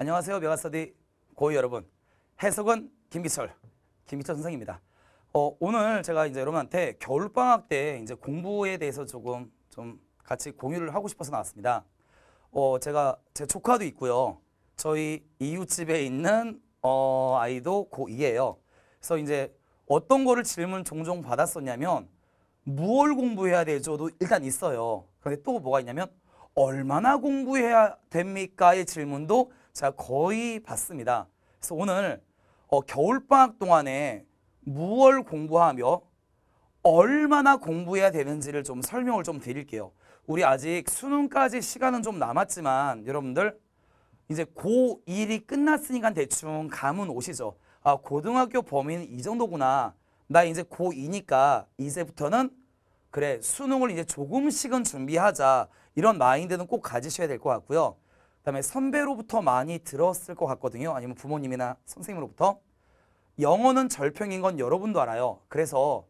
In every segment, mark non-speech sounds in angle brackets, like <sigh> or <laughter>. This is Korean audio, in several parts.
안녕하세요. 메가스터디 고위 여러분. 해석은 김기철, 김기철 선생입니다. 어, 오늘 제가 이제 여러분한테 겨울방학 때 이제 공부에 대해서 조금 좀 같이 공유를 하고 싶어서 나왔습니다. 어, 제가 제 조카도 있고요. 저희 이웃집에 있는 어, 아이도 고2예요. 그래서 이제 어떤 거를 질문 종종 받았었냐면 무얼 공부해야 되죠도 일단 있어요. 그런데 또 뭐가 있냐면 얼마나 공부해야 됩니까의 질문도 제가 거의 봤습니다. 그래서 오늘 어, 겨울방학 동안에 무얼 공부하며 얼마나 공부해야 되는지를 좀 설명을 좀 드릴게요. 우리 아직 수능까지 시간은 좀 남았지만 여러분들 이제 고1이 끝났으니까 대충 감은 오시죠. 아 고등학교 범위는 이 정도구나. 나 이제 고2니까 이제부터는 그래 수능을 이제 조금씩은 준비하자 이런 마인드는 꼭 가지셔야 될 것 같고요. 다음에 선배로부터 많이 들었을 것 같거든요. 아니면 부모님이나 선생님으로부터. 영어는 절평인 건 여러분도 알아요. 그래서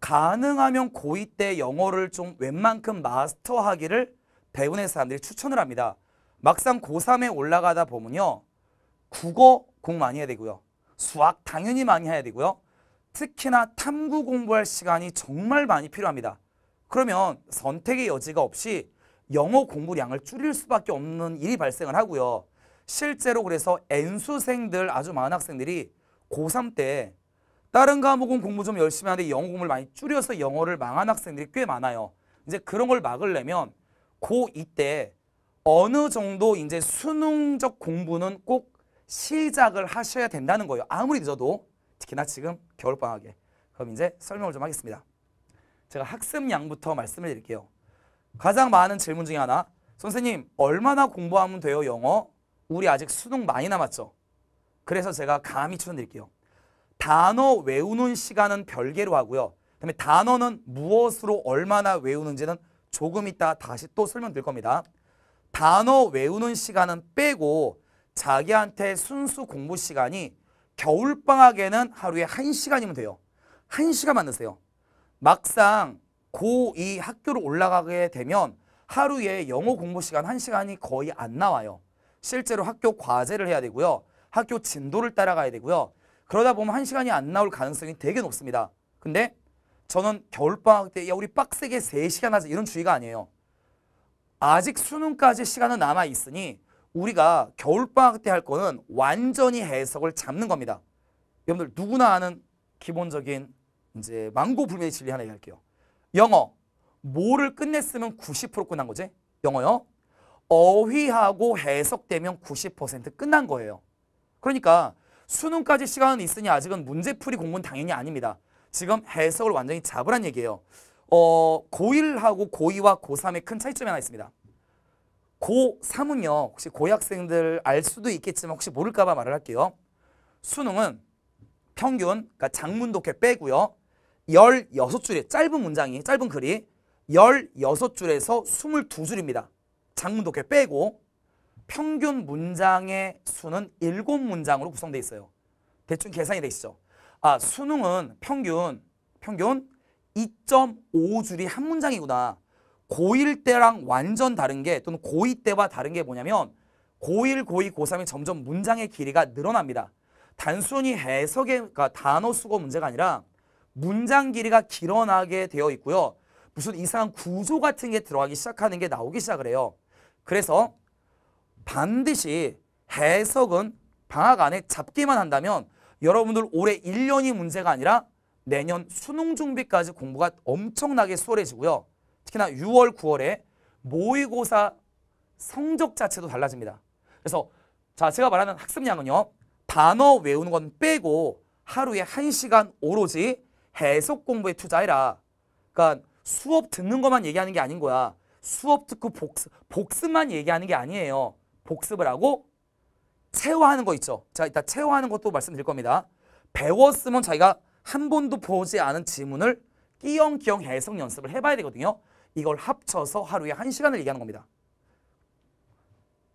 가능하면 고2 때 영어를 좀 웬만큼 마스터하기를 대운의 사람들이 추천을 합니다. 막상 고3에 올라가다 보면요. 국어 공 많이 해야 되고요. 수학 당연히 많이 해야 되고요. 특히나 탐구 공부할 시간이 정말 많이 필요합니다. 그러면 선택의 여지가 없이 영어 공부량을 줄일 수밖에 없는 일이 발생을 하고요. 실제로 그래서 N수생들 아주 많은 학생들이 고3 때 다른 과목은 공부 좀 열심히 하는데 영어 공부를 많이 줄여서 영어를 망한 학생들이 꽤 많아요. 이제 그런 걸 막으려면 고2 때 어느 정도 이제 수능적 공부는 꼭 시작을 하셔야 된다는 거예요. 아무리 늦어도 특히나 지금 겨울방학에. 그럼 이제 설명을 좀 하겠습니다. 제가 학습량부터 말씀을 드릴게요. 가장 많은 질문 중에 하나. 선생님, 얼마나 공부하면 돼요, 영어? 우리 아직 수능 많이 남았죠? 그래서 제가 감히 추천드릴게요. 단어 외우는 시간은 별개로 하고요. 그다음에 단어는 무엇으로 얼마나 외우는지는 조금 이따 다시 또 설명드릴 겁니다. 단어 외우는 시간은 빼고 자기한테 순수 공부 시간이 겨울방학에는 하루에 한시간이면 돼요. 한시간만 드세요 막상 고2 학교를 올라가게 되면 하루에 영어 공부 시간 한시간이 거의 안 나와요. 실제로 학교 과제를 해야 되고요. 학교 진도를 따라가야 되고요. 그러다 보면 한시간이안 나올 가능성이 되게 높습니다. 근데 저는 겨울방학 때 야 우리 빡세게 세시간 하자 이런 주의가 아니에요. 아직 수능까지 시간은 남아 있으니 우리가 겨울방학 때 할 거는 완전히 해석을 잡는 겁니다. 여러분들 누구나 아는 기본적인 이제 망고 불면의 진리 하나 얘기할게요. 영어. 뭐를 끝냈으면 90% 끝난 거지? 영어요. 어휘하고 해석되면 90% 끝난 거예요. 그러니까 수능까지 시간은 있으니 아직은 문제풀이 공부는 당연히 아닙니다. 지금 해석을 완전히 잡으란 얘기예요. 어, 고1하고 고2와 고3의 큰 차이점이 하나 있습니다. 고3은요. 혹시 고학생들 알 수도 있겠지만 혹시 모를까 봐 말을 할게요. 수능은 평균, 그러니까 장문 독해 빼고요. 16줄의 짧은 문장이 짧은 글이 16줄에서 22줄입니다. 장문도 꽤 빼고 평균 문장의 수는 7문장으로 구성되어 있어요. 대충 계산이 되시죠? 아, 수능은 평균 평균 2.5줄이 한 문장이구나. 고1 때랑 완전 다른 게 또는 고2 때와 다른 게 뭐냐면 고1, 고2, 고3이 점점 문장의 길이가 늘어납니다. 단순히 해석의 그러니까 단어 수거 문제가 아니라 문장 길이가 길어나게 되어 있고요. 무슨 이상한 구조 같은 게 들어가기 시작하는 게 나오기 시작을 해요. 그래서 반드시 해석은 방학 안에 잡기만 한다면 여러분들 올해 1년이 문제가 아니라 내년 수능 준비까지 공부가 엄청나게 수월해지고요. 특히나 6월, 9월에 모의고사 성적 자체도 달라집니다. 그래서 자 제가 말하는 학습량은요. 단어 외우는 건 빼고 하루에 1시간 오로지 해석 공부에 투자해라. 그러니까 수업 듣는 것만 얘기하는 게 아닌 거야. 수업 듣고 복습, 복습만 얘기하는 게 아니에요. 복습을 하고 체화하는 거 있죠. 자, 이따 체화하는 것도 말씀드릴 겁니다. 배웠으면 자기가 한 번도 보지 않은 지문을 끼영끼영 해석 연습을 해봐야 되거든요. 이걸 합쳐서 하루에 한시간을 얘기하는 겁니다.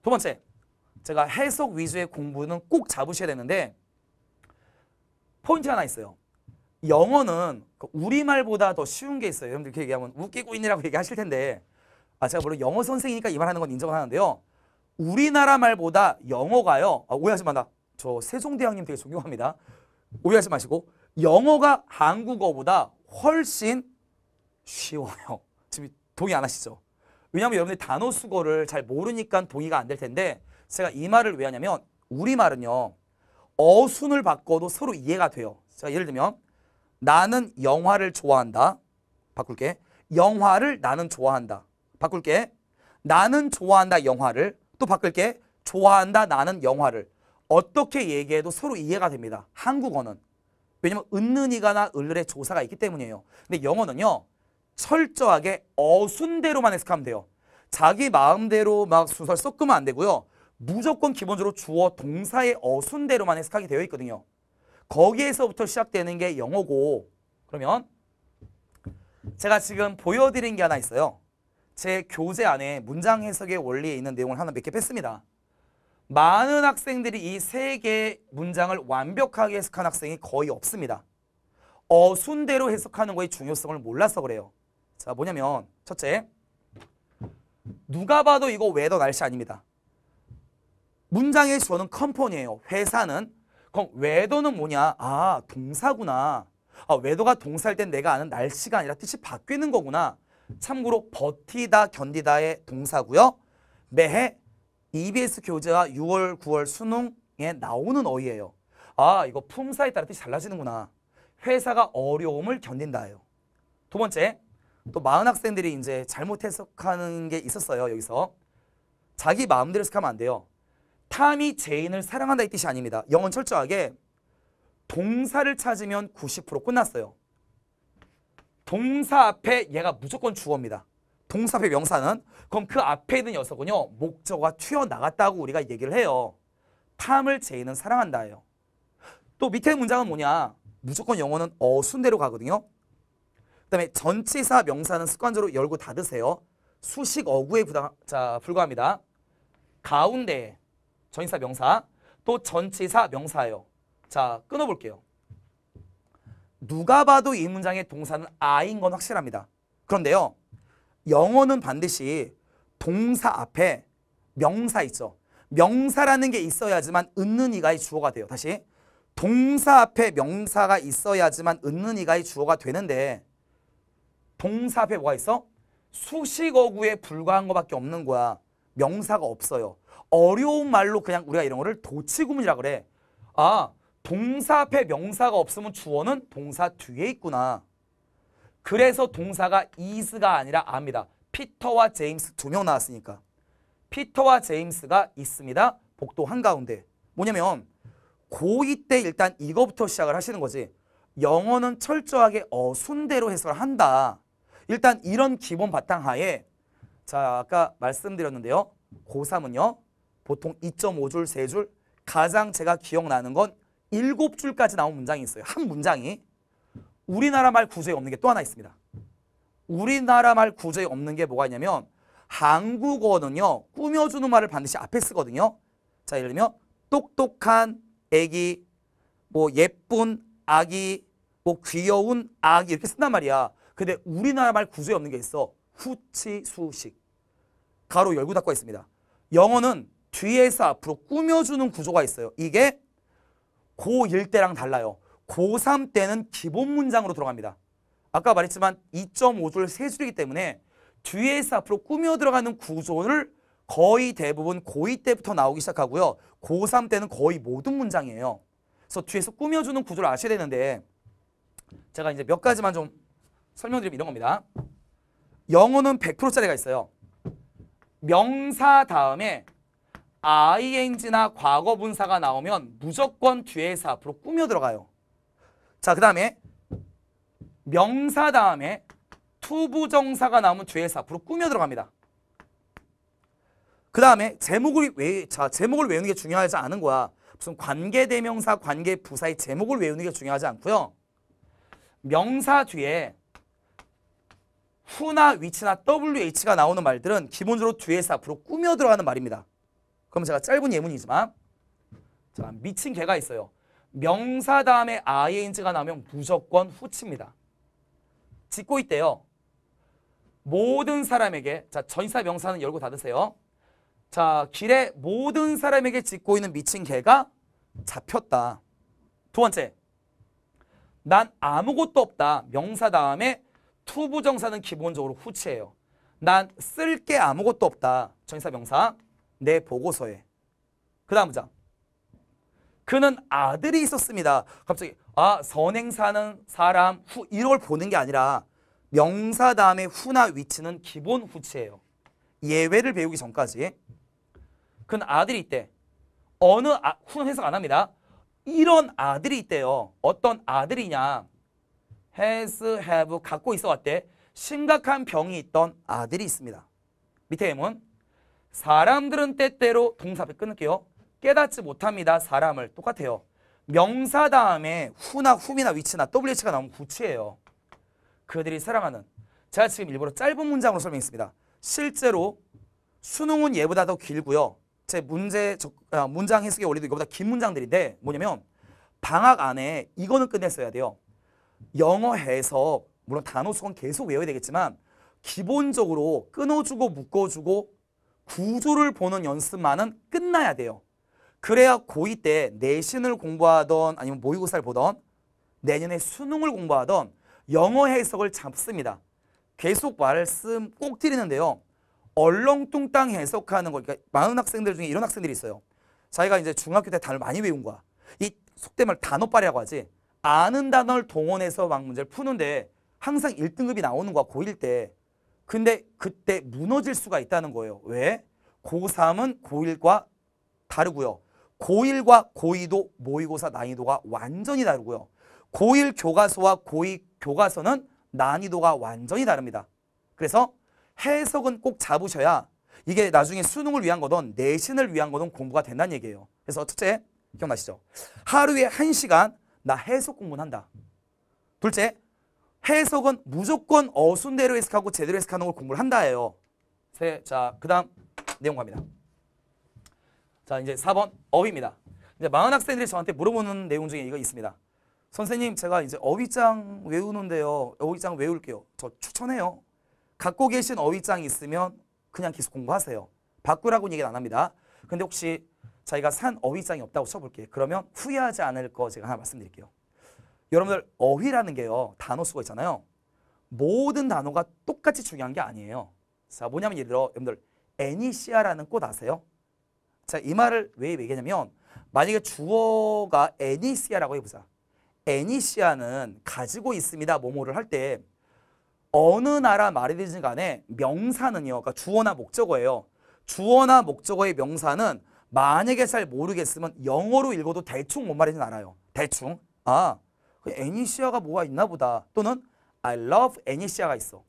두 번째, 제가 해석 위주의 공부는 꼭 잡으셔야 되는데 포인트 하나 있어요. 영어는 그 우리말보다 더 쉬운 게 있어요. 여러분들 이렇게 그 얘기하면 웃기고 있느라고 얘기하실 텐데 아 제가 물론 영어 선생이니까 이 말하는 건인정 하는데요. 우리나라 말보다 영어가요. 아, 오해하지 마나. 저 세종대왕님 되게 존경합니다. 오해하지 마시고 영어가 한국어보다 훨씬 쉬워요. <laughs> 지금 동의 안 하시죠? 왜냐하면 여러분들 단어 수거를 잘 모르니까 동의가 안 될 텐데 제가 이 말을 왜 하냐면 우리말은요. 어순을 바꿔도 서로 이해가 돼요. 제가 예를 들면 나는 영화를 좋아한다. 바꿀게. 영화를 나는 좋아한다. 바꿀게. 나는 좋아한다 영화를. 또 바꿀게. 좋아한다 나는 영화를. 어떻게 얘기해도 서로 이해가 됩니다. 한국어는. 왜냐면 은느니가나 을을의 조사가 있기 때문이에요. 근데 영어는요. 철저하게 어순대로만 해석하면 돼요. 자기 마음대로 막 순서를 섞으면 안 되고요. 무조건 기본적으로 주어 동사의 어순대로만 해석하게 되어 있거든요. 거기에서부터 시작되는 게 영어고 그러면 제가 지금 보여드린 게 하나 있어요. 제 교재 안에 문장 해석의 원리에 있는 내용을 하나 몇 개 뺐습니다. 많은 학생들이 이 세 개의 문장을 완벽하게 해석한 학생이 거의 없습니다. 어순대로 해석하는 거의 중요성을 몰라서 그래요. 자 뭐냐면 첫째 누가 봐도 이거 웨더 날씨 아닙니다. 문장의 주어는 컴퍼니예요. 회사는 그럼 외도는 뭐냐? 아, 동사구나. 아, 외도가 동사일 땐 내가 아는 날씨가 아니라 뜻이 바뀌는 거구나. 참고로 버티다, 견디다의 동사고요. 매해 EBS 교재와 6월, 9월 수능에 나오는 어휘예요. 아, 이거 품사에 따라 뜻이 달라지는구나. 회사가 어려움을 견딘다예요. 두 번째, 또 많은 학생들이 이제 잘못 해석하는 게 있었어요, 여기서. 자기 마음대로 해석하면 안 돼요. 탐이 죄인을 사랑한다 이 뜻이 아닙니다. 영은 철저하게 동사를 찾으면 90% 끝났어요. 동사 앞에 얘가 무조건 주어입니다. 동사 앞에 명사는 그럼 그 앞에 있는 녀석은요. 목적어가 튀어나갔다고 우리가 얘기를 해요. 탐을 죄인은 사랑한다예요. 또 밑에 문장은 뭐냐. 무조건 영어는 어순대로 가거든요. 그 다음에 전치사 명사는 습관적으로 열고 닫으세요. 수식 어구에 부당, 자, 불과합니다. 가운데 전치사 명사 또 전치사 명사예요. 자 끊어볼게요. 누가 봐도 이 문장의 동사는 I인 건 확실합니다. 그런데요. 영어는 반드시 동사 앞에 명사 있죠. 명사라는 게 있어야지만 은는 이가의 주어가 돼요. 다시 동사 앞에 명사가 있어야지만 은는 이가의 주어가 되는데 동사 앞에 뭐가 있어? 수식어구에 불과한 것밖에 없는 거야. 명사가 없어요. 어려운 말로 그냥 우리가 이런 거를 도치구문이라 그래. 아, 동사 앞에 명사가 없으면 주어는 동사 뒤에 있구나. 그래서 동사가 is가 아니라 압니다. 피터와 제임스 두 명 나왔으니까. 피터와 제임스가 있습니다. 복도 한가운데. 뭐냐면 고2 때 일단 이거부터 시작을 하시는 거지. 영어는 철저하게 어순대로 해석을 한다. 일단 이런 기본 바탕 하에 자 아까 말씀드렸는데요. 고3은요. 보통 2.5줄, 3줄 가장 제가 기억나는 건 7줄까지 나온 문장이 있어요. 한 문장이 우리나라 말 구조에 없는 게 또 하나 있습니다. 우리나라 말 구조에 없는 게 뭐가 있냐면 한국어는요. 꾸며주는 말을 반드시 앞에 쓰거든요. 자 예를 들면 똑똑한 애기, 뭐 예쁜 아기, 뭐 귀여운 아기 이렇게 쓴단 말이야. 근데 우리나라 말 구조에 없는 게 있어. 후치수식. 가로 열고 닫고 있습니다. 영어는 뒤에서 앞으로 꾸며주는 구조가 있어요. 이게 고1 때랑 달라요. 고3 때는 기본 문장으로 들어갑니다. 아까 말했지만 2.5줄 3줄이기 때문에 뒤에서 앞으로 꾸며 들어가는 구조를 거의 대부분 고2 때부터 나오기 시작하고요. 고3 때는 거의 모든 문장이에요. 그래서 뒤에서 꾸며주는 구조를 아셔야 되는데 제가 이제 몇 가지만 좀 설명드리면 이런 겁니다. 영어는 100%짜리가 있어요. 명사 다음에 ing나 과거 분사가 나오면 무조건 뒤에서 앞으로 꾸며 들어가요. 자, 그 다음에 명사 다음에 투부정사가 나오면 뒤에서 앞으로 꾸며 들어갑니다. 그 다음에 제목을 외, 자, 제목을 외우는 게 중요하지 않은 거야. 무슨 관계대명사, 관계부사의 제목을 외우는 게 중요하지 않고요. 명사 뒤에 후나 위치나 WH가 나오는 말들은 기본적으로 뒤에서 앞으로 꾸며 들어가는 말입니다. 그럼 제가 짧은 예문이지만 자 미친 개가 있어요. 명사 다음에 ing가 나면 무조건 후치입니다. 짓고 있대요. 모든 사람에게 자 전사 명사는 열고 닫으세요. 자 길에 모든 사람에게 짓고 있는 미친 개가 잡혔다. 두 번째 난 아무것도 없다. 명사 다음에 투부정사는 기본적으로 후치예요. 난 쓸 게 아무것도 없다. 전사 명사 내 보고서에. 그 다음 장. 그는 아들이 있었습니다. 갑자기 아 선행사는 사람 후 이런 걸 보는 게 아니라 명사 다음에 후나 위치는 기본 후치예요. 예외를 배우기 전까지. 그는 아들이 있대. 어느 아, 후는 해석 안 합니다. 이런 아들이 있대요. 어떤 아들이냐. has, have, 갖고 있어 왔대. 심각한 병이 있던 아들이 있습니다. 밑에 문. 사람들은 때때로 동사 앞에 끊을게요. 깨닫지 못합니다. 사람을. 똑같아요. 명사 다음에 후나 후미나 위치나 WH가 나오면 구치예요. 그들이 사랑하는. 제가 지금 일부러 짧은 문장으로 설명했습니다. 실제로 수능은 얘보다 더 길고요. 제 문제 적, 아, 문장 해석의 원리도 이거보다 긴 문장들인데 뭐냐면 방학 안에 이거는 끝냈어야 돼요. 영어 해석 물론 단어 수건 계속 외워야 되겠지만 기본적으로 끊어주고 묶어주고 구조를 보는 연습만은 끝나야 돼요. 그래야 고2 때 내신을 공부하던 아니면 모의고사를 보던 내년에 수능을 공부하던 영어 해석을 잡습니다. 계속 말씀 꼭 드리는데요. 얼렁뚱땅 해석하는 거 그러니까 많은 학생들 중에 이런 학생들이 있어요. 자기가 이제 중학교 때 단어를 많이 외운 거야. 이 속된 말 단어빨이라고 하지. 아는 단어를 동원해서 막 문제를 푸는데 항상 1등급이 나오는 거야. 고1 때. 근데 그때 무너질 수가 있다는 거예요. 왜? 고3은 고1과 다르고요. 고1과 고2도 모의고사 난이도가 완전히 다르고요. 고1 교과서와 고2 교과서는 난이도가 완전히 다릅니다. 그래서 해석은 꼭 잡으셔야 이게 나중에 수능을 위한 거든 내신을 위한 거든 공부가 된다는 얘기예요. 그래서 첫째 기억나시죠? 하루에 한시간나 해석 공부는 한다. 둘째 해석은 무조건 어순대로 해석하고 제대로 해석하는 걸 공부를 한다예요. 세, 자, 그 다음 내용 갑니다. 자, 이제 4번 어휘입니다. 이제 많은 학생들이 저한테 물어보는 내용 중에 이거 있습니다. 선생님, 제가 이제 어휘장 외우는데요. 어휘장 외울게요. 저 추천해요. 갖고 계신 어휘장 있으면 그냥 계속 공부하세요. 바꾸라고는 얘기는 안 합니다. 근데 혹시 자기가 산 어휘장이 없다고 쳐볼게요. 그러면 후회하지 않을 거 제가 하나 말씀드릴게요. 여러분들 어휘라는 게요. 단어 수가 있잖아요. 모든 단어가 똑같이 중요한 게 아니에요. 자, 뭐냐면 예를 들어 여러분들 애니시아라는 꽃 아세요? 자, 이 말을 왜 얘기하냐면 만약에 주어가 애니시아라고 해보자. 애니시아는 가지고 있습니다. 뭐뭐를 할 때 어느 나라 말이든지 간에 명사는요. 그러니까 주어나 목적어예요. 주어나 목적어의 명사는 만약에 잘 모르겠으면 영어로 읽어도 대충 뭔 말인지 알아요. 대충. 아, 그 애니시아가 뭐가 있나 보다. 또는 I love 애니시아가 있어.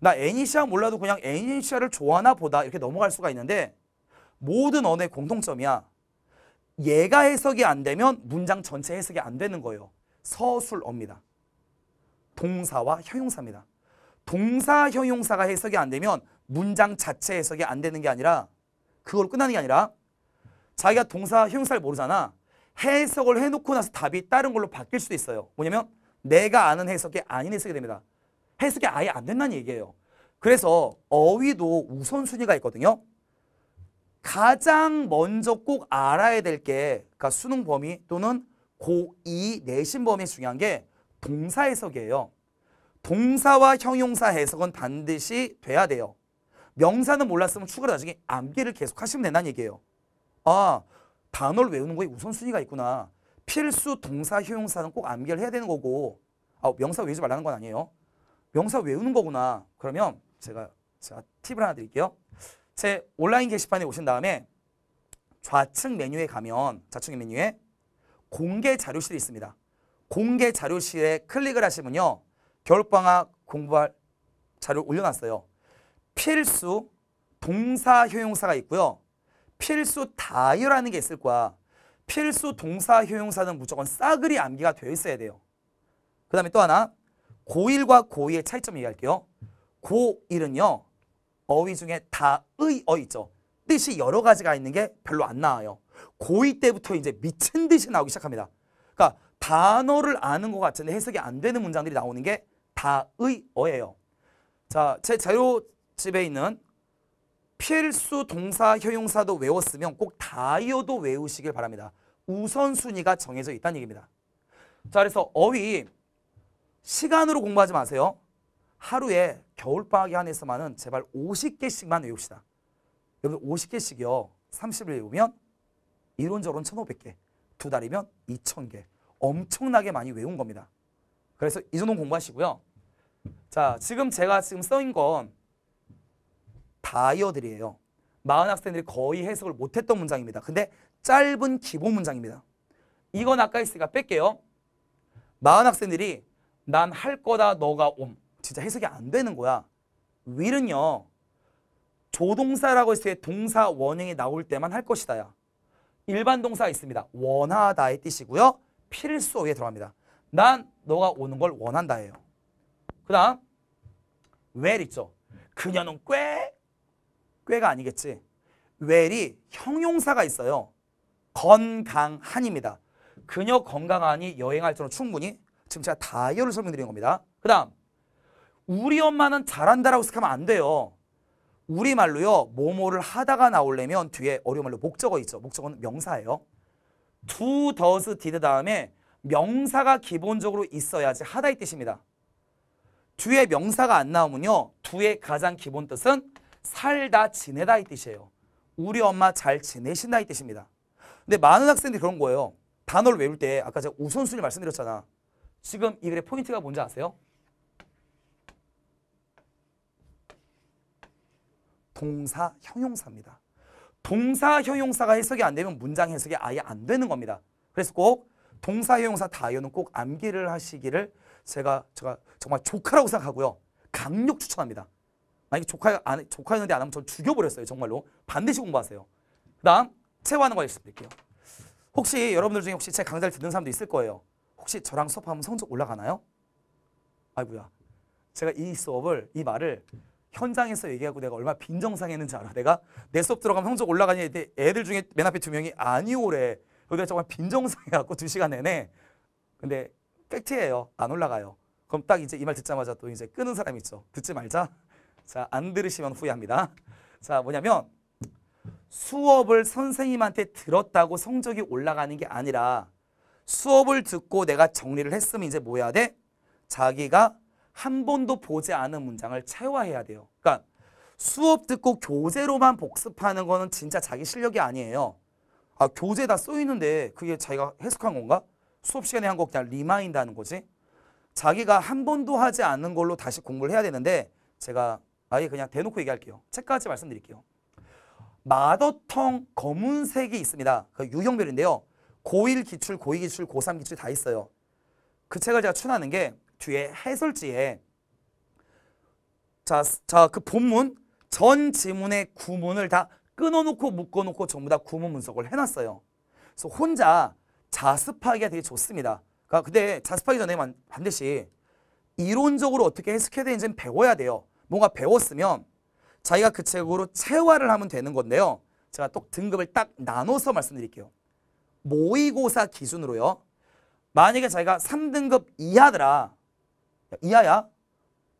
나 애니시아 몰라도 그냥 애니시아를 좋아하나 보다. 이렇게 넘어갈 수가 있는데 모든 언어의 공통점이야. 얘가 해석이 안 되면 문장 전체 해석이 안 되는 거예요. 서술어입니다. 동사와 형용사입니다. 동사, 형용사가 해석이 안 되면 문장 자체 해석이 안 되는 게 아니라 그걸 끝나는 게 아니라 자기가 동사, 형용사를 모르잖아. 해석을 해놓고 나서 답이 다른 걸로 바뀔 수도 있어요. 뭐냐면 내가 아는 해석이 아닌 해석이 됩니다. 해석이 아예 안 된다는 얘기예요. 그래서 어휘도 우선순위가 있거든요. 가장 먼저 꼭 알아야 될 게 그러니까 수능 범위 또는 고2 내신 범위 중요한 게 동사 해석이에요. 동사와 형용사 해석은 반드시 돼야 돼요. 명사는 몰랐으면 추가로 나중에 암기를 계속 하시면 된다는 얘기예요. 아, 단어를 외우는 거에 우선순위가 있구나. 필수 동사 효용사는 꼭 암기를 해야 되는 거고 아, 명사 외우지 말라는 건 아니에요. 명사 외우는 거구나. 그러면 제가 제가 팁을 하나 드릴게요. 제 온라인 게시판에 오신 다음에 좌측 메뉴에 가면 좌측 메뉴에 공개 자료실이 있습니다. 공개 자료실에 클릭을 하시면요. 겨울방학 공부할 자료 올려놨어요. 필수 동사 효용사가 있고요. 필수 다이어라는 게 있을 거야. 필수 동사 효용사는 무조건 싸그리 암기가 되어 있어야 돼요. 그 다음에 또 하나 고1과 고2의 차이점 얘기할게요. 고1은요. 어휘 중에 다의 어 있죠. 뜻이 여러 가지가 있는 게 별로 안 나와요. 고2 때부터 이제 미친 듯이 나오기 시작합니다. 그러니까 단어를 아는 것 같은데 해석이 안 되는 문장들이 나오는 게 다의 어예요. 자, 제 자료집에 있는 필수 동사 효용사도 외웠으면 꼭 다이어도 외우시길 바랍니다. 우선순위가 정해져 있다는 얘기입니다. 자 그래서 어휘 시간으로 공부하지 마세요. 하루에 겨울방학에 한해서만은 제발 50개씩만 외웁시다. 여러분 50개씩이요. 30일 외우면 이론저론 1,500개, 두 달이면 2,000개. 엄청나게 많이 외운 겁니다. 그래서 이 정도 공부하시고요. 자 지금 제가 지금 써인 건 다이어들이에요. 마흔 학생들이 거의 해석을 못했던 문장입니다. 근데 짧은 기본 문장입니다. 이건 아까 있으니까 뺄게요. 마흔 학생들이 난 할 거다 너가 옴. 진짜 해석이 안 되는 거야. w i 은요 조동사라고 했을 때 동사 원형이 나올 때만 할 것이다야. 일반 동사가 있습니다. 원하다의 뜻이고요. 필수어에 들어갑니다. 난 너가 오는 걸 원한다예요. 그 다음 w 있죠. 그녀는 꽤 꾀가 아니겠지. 웰이 형용사가 있어요. 건강한입니다. 그녀 건강하니 여행할 때는 충분히 지금 제가 다이어를 설명드린 겁니다. 그 다음 우리 엄마는 잘한다라고 생각하면 안 돼요. 우리말로요. 뭐뭐를 하다가 나오려면 뒤에 어려말로 운 목적어 있죠. 목적어는 명사예요. 두 더스 디드 다음에 명사가 기본적으로 있어야지 하다의 뜻입니다. 뒤에 명사가 안 나오면요. do의 가장 기본 뜻은 살다 지내다 이 뜻이에요. 우리 엄마 잘 지내신다 이 뜻입니다. 근데 많은 학생들이 그런 거예요. 단어를 외울 때 아까 제가 우선순위 말씀드렸잖아. 지금 이 글의 포인트가 뭔지 아세요? 동사 형용사입니다. 동사 형용사가 해석이 안 되면 문장 해석이 아예 안 되는 겁니다. 그래서 꼭 동사 형용사 다이어는 꼭 암기를 하시기를 제가 제가 정말 조카라고 생각하고요. 강력 추천합니다. 만약에 조카, 안, 조카였는데 안 하면 저 죽여버렸어요. 정말로. 반드시 공부하세요. 그 다음 체화하는 거 알려드릴게요. 혹시 여러분들 중에 혹시 제 강좌를 듣는 사람도 있을 거예요. 혹시 저랑 수업하면 성적 올라가나요? 아이고야. 제가 이 수업을, 이 말을 현장에서 얘기하고 내가 얼마나 빈정상했는지 알아. 내가 내 수업 들어가면 성적 올라가니 애들 중에 맨 앞에 두 명이 아니오래. 여기가 정말 빈정상해갖고 두 시간 내내. 근데 팩트예요. 안 올라가요. 그럼 딱 이제 이 말 듣자마자 또 이제 끄는 사람이 있죠. 듣지 말자. 자, 안 들으시면 후회합니다. 자, 뭐냐면 수업을 선생님한테 들었다고 성적이 올라가는 게 아니라 수업을 듣고 내가 정리를 했으면 이제 뭐 해야 돼? 자기가 한 번도 보지 않은 문장을 체화해야 돼요. 그러니까 수업 듣고 교재로만 복습하는 거는 진짜 자기 실력이 아니에요. 아, 교재 다 써있는데 그게 자기가 해석한 건가? 수업 시간에 한 거 그냥 리마인드 하는 거지. 자기가 한 번도 하지 않은 걸로 다시 공부를 해야 되는데 제가 아예 그냥 대놓고 얘기할게요. 책까지 말씀드릴게요. 마더텅 검은색이 있습니다. 그 유형별인데요. 고1 기출, 고2 기출, 고3 기출 다 있어요. 그 책을 제가 추천하는 게 뒤에 해설지에 자, 자, 그 본문 전 지문의 구문을 다 끊어놓고 묶어놓고 전부 다 구문 분석을 해놨어요. 그래서 혼자 자습하기가 되게 좋습니다. 그러니까 근데 자습하기 전에 반드시 이론적으로 어떻게 해석해야 되는지는 배워야 돼요. 뭔가 배웠으면 자기가 그 책으로 체화를 하면 되는 건데요. 제가 또 등급을 딱 나눠서 말씀드릴게요. 모의고사 기준으로요. 만약에 자기가 3등급 이하더라. 이하야?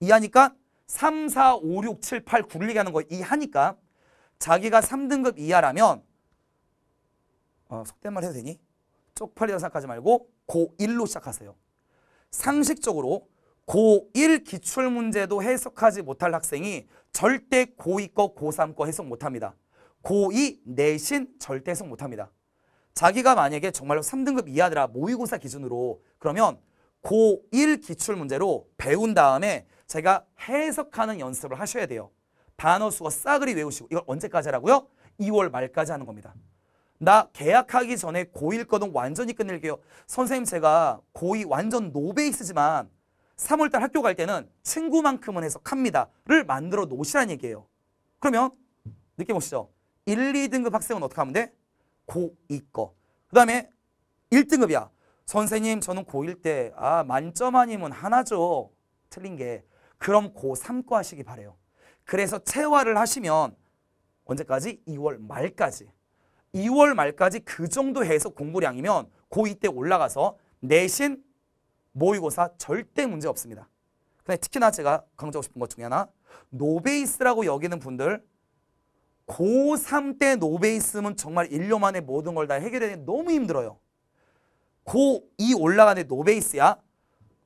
이하니까 3, 4, 5, 6, 7, 8 굴리게 하는 거 이하니까 자기가 3등급 이하라면 어, 속된 말 해도 되니? 쪽팔리다 생각하지 말고 고1로 시작하세요. 상식적으로 고1 기출문제도 해석하지 못할 학생이 절대 고2 거, 고3 거 해석 못합니다. 고2 내신 절대 해석 못합니다. 자기가 만약에 정말로 3등급 이하더라 모의고사 기준으로 그러면 고1 기출문제로 배운 다음에 제가 해석하는 연습을 하셔야 돼요. 단어 수가 싸그리 외우시고 이걸 언제까지 하라고요? 2월 말까지 하는 겁니다. 나 계약하기 전에 고1 거동 완전히 끝낼게요. 선생님 제가 고2 완전 노베이스지만 3월달 학교 갈 때는 친구만큼은 해석합니다를 만들어 놓으시라는 얘기예요. 그러면 느낌 오시죠? 1, 2등급 학생은 어떻게 하면 돼? 고2 거. 그 다음에 1등급이야. 선생님 저는 고1 때아 만점 아니면 하나죠. 틀린 게. 그럼 고3 거 하시기 바래요. 그래서 체화를 하시면 언제까지? 2월 말까지. 2월 말까지 그 정도 해서 공부량이면 고2 때 올라가서 내신 모의고사 절대 문제 없습니다. 근데 특히나 제가 강조하고 싶은 것 중에 하나 노베이스라고 여기는 분들 고3 때 노베이스면 정말 1년 만에 모든 걸 다 해결해내기 너무 힘들어요. 고2 올라가는 노베이스야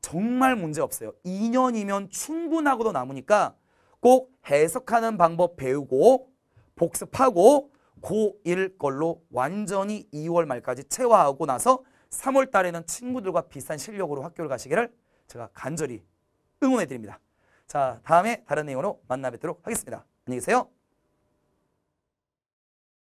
정말 문제 없어요. 2년이면 충분하고도 남으니까 꼭 해석하는 방법 배우고 복습하고 고1 걸로 완전히 2월 말까지 체화하고 나서 3월 달에는 친구들과 비슷한 실력으로 학교를 가시기를 제가 간절히 응원해 드립니다. 자, 다음에 다른 내용으로 만나 뵙도록 하겠습니다. 안녕히 계세요.